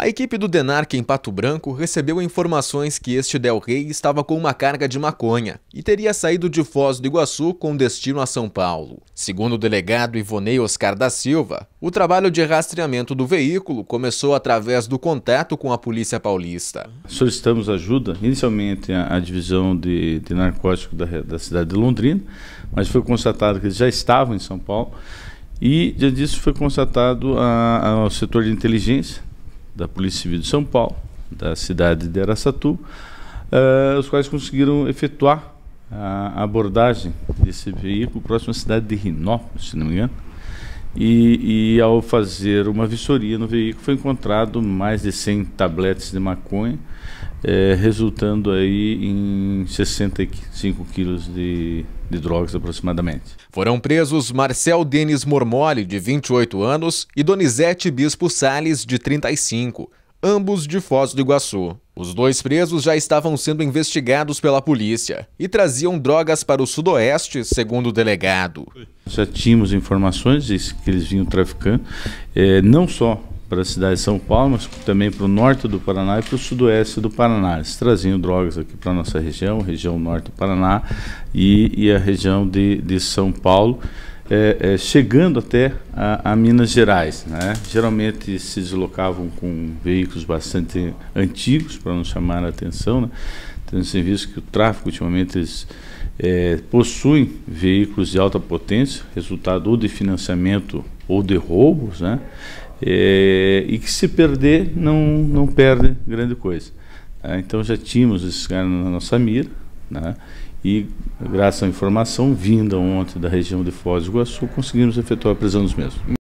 A equipe do Denarc em Pato Branco recebeu informações que este Del Rey estava com uma carga de maconha e teria saído de Foz do Iguaçu com destino a São Paulo. Segundo o delegado Ivonei Oscar da Silva, o trabalho de rastreamento do veículo começou através do contato com a Polícia Paulista. Solicitamos ajuda, inicialmente à divisão de, de narcótico da, da cidade de Londrina, mas foi constatado que eles já estavam em São Paulo. E, diante disso, foi constatado a, ao setor de inteligência da Polícia Civil de São Paulo, da cidade de Aracatu, eh, os quais conseguiram efetuar a abordagem desse veículo próximo à cidade de Rinópolis, se não me engano, e, e, ao fazer uma vistoria no veículo foi encontrado mais de 100 tabletes de maconha, é, resultando aí em 65 quilos de, de drogas aproximadamente. Foram presos Marcel Denis Mormoli, de 28 anos, e Donizete Bispo Sales, de 35 ambos de Foz do Iguaçu. Os dois presos já estavam sendo investigados pela polícia e traziam drogas para o sudoeste, segundo o delegado. Já tínhamos informações de que eles vinham traficando, é, não só para a cidade de São Paulo, mas também para o norte do Paraná e para o sudoeste do Paraná. Eles traziam drogas aqui para a nossa região, região norte do Paraná e, e a região de, de São Paulo é, é, chegando até a, a, Minas Gerais. Né? Geralmente se deslocavam com veículos bastante antigos, para não chamar a atenção, né? tendo em vista que o tráfego ultimamente eles, é, possuem veículos de alta potência, resultado ou de financiamento ou de roubos, né? É, e que se perder não, não perde grande coisa. Ah, então já tínhamos esses caras na nossa mira, né? E, graças à informação vinda ontem da região de Foz do Iguaçu, conseguimos efetuar a prisão dos mesmos.